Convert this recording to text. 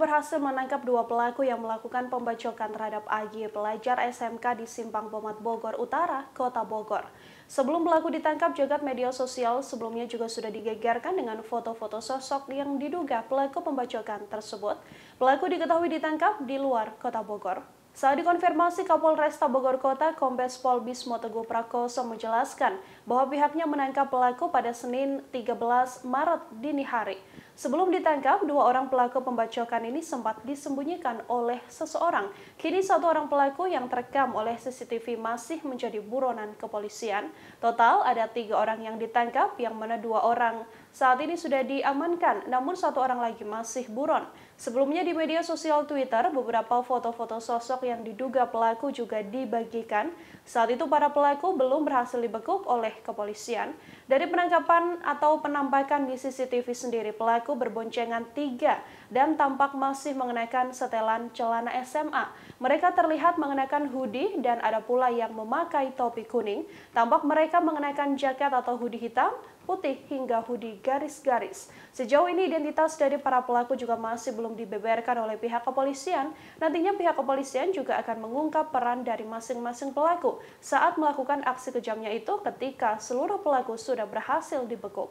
berhasil menangkap dua pelaku yang melakukan pembacokan terhadap AG pelajar SMK di Simpang Pomat Bogor Utara, Kota Bogor. Sebelum pelaku ditangkap, jagat media sosial sebelumnya juga sudah digegerkan dengan foto-foto sosok yang diduga pelaku pembacokan tersebut. Pelaku diketahui ditangkap di luar Kota Bogor. Saat dikonfirmasi Kapolresta Bogor Kota, Kombes Pol Bismo Teguh Prakoso menjelaskan bahwa pihaknya menangkap pelaku pada Senin 13 Maret dini hari. Sebelum ditangkap, dua orang pelaku pembacokan ini sempat disembunyikan oleh seseorang. Kini satu orang pelaku yang terekam oleh CCTV masih menjadi buronan kepolisian. Total ada tiga orang yang ditangkap, yang mana dua orang saat ini sudah diamankan, namun satu orang lagi masih buron. Sebelumnya di media sosial Twitter, beberapa foto-foto sosok yang diduga pelaku juga dibagikan. Saat itu para pelaku belum berhasil dibekuk oleh kepolisian. Dari penangkapan atau penampakan di CCTV sendiri, pelaku pelaku berboncengan tiga dan tampak masih mengenakan setelan celana SMA. Mereka terlihat mengenakan hoodie dan ada pula yang memakai topi kuning. Tampak mereka mengenakan jaket atau hoodie hitam, putih hingga hoodie garis-garis. Sejauh ini identitas dari para pelaku juga masih belum dibeberkan oleh pihak kepolisian. Nantinya pihak kepolisian juga akan mengungkap peran dari masing-masing pelaku saat melakukan aksi kejamnya itu ketika seluruh pelaku sudah berhasil dibekuk.